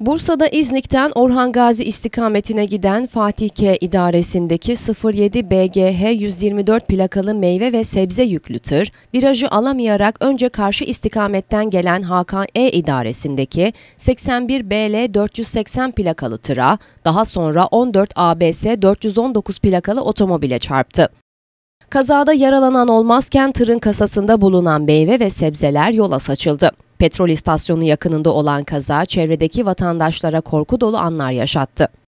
Bursa'da İznik'ten Orhan Gazi istikametine giden Fatih K idaresindeki 07 BGH 124 plakalı meyve ve sebze yüklü tır, virajı alamayarak önce karşı istikametten gelen Hakan E idaresindeki 81 BL 480 plakalı tıra, daha sonra 14 ABS 419 plakalı otomobile çarptı. Kazada yaralanan olmazken tırın kasasında bulunan meyve ve sebzeler yola saçıldı. Petrol istasyonu yakınında olan kaza çevredeki vatandaşlara korku dolu anlar yaşattı.